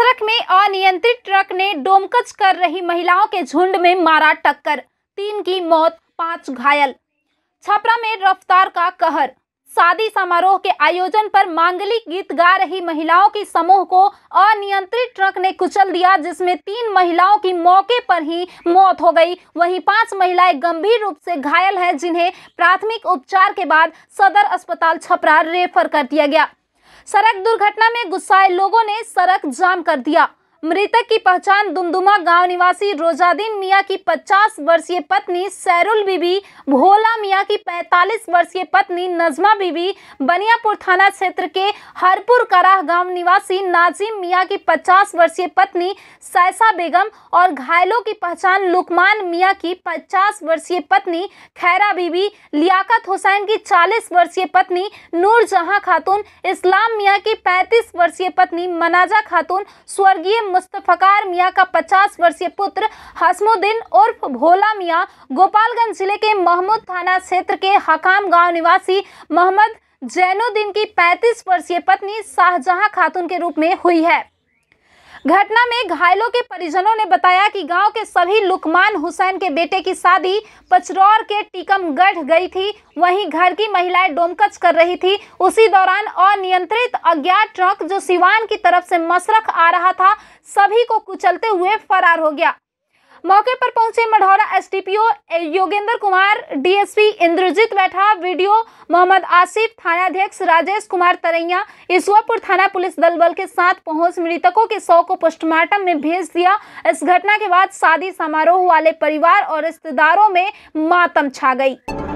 सड़क में अनियंत्रित ट्रक ने डोमकच कर रही महिलाओं के झुंड में मारा टक्कर तीन की मौत पांच घायल छपरा में रफ्तार का कहर शादी समारोह के आयोजन पर मांगलिक गीत गा रही महिलाओं की समूह को अनियंत्रित ट्रक ने कुचल दिया जिसमें तीन महिलाओं की मौके पर ही मौत हो गई वहीं पांच महिलाएं गंभीर रूप से घायल हैं जिन्हें प्राथमिक उपचार के बाद सदर अस्पताल छपरा रेफर कर दिया गया सड़क दुर्घटना में गुस्साए लोगों ने सड़क जाम कर दिया मृतक की पहचान दुमदुमा गांव निवासी रोजादीन मियाँ की 50 वर्षीय पत्नी सैरुल बीबी भोला मियाँ की 45 वर्षीय पत्नी नजमा बीबी बनियापुर थाना क्षेत्र के हरपुर कराह गांव निवासी नाजिम मियाँ की 50 वर्षीय पत्नी सैसा बेगम और घायलों की पहचान लुकमान मियाँ की 50 वर्षीय पत्नी खैरा बीबी लियाकत हुसैन की चालीस वर्षीय पत्नी नूरजहां खातून इस्लाम मियाँ की पैंतीस वर्षीय पत्नी मनाजा खातून स्वर्गीय मुस्तफ़कार मियाँ का 50 वर्षीय पुत्र हसमुद्दीन उर्फ भोला मियाँ गोपालगंज जिले के महमूद थाना क्षेत्र के हकाम गांव निवासी मोहम्मद जैनुद्दीन की 35 वर्षीय पत्नी शाहजहां खातून के रूप में हुई है घटना में घायलों के परिजनों ने बताया कि गांव के सभी लुकमान हुसैन के बेटे की शादी पचरौर के टीकमगढ़ गई थी वहीं घर की महिलाएं डोमकच कर रही थी उसी दौरान अनियंत्रित अज्ञात ट्रक जो सिवान की तरफ से मसरख आ रहा था सभी को कुचलते हुए फरार हो गया मौके पर पहुंचे Marhaura SDPO Yogendra Kumar DSP Indrajit Baitha video Mohammad Asif थानाध्यक्ष राजेश कुमार तरैया ईश्वरपुर थाना पुलिस दल बल के साथ पहुंच मृतकों के शव को पोस्टमार्टम में भेज दिया इस घटना के बाद शादी समारोह वाले परिवार और रिश्तेदारों में मातम छा गई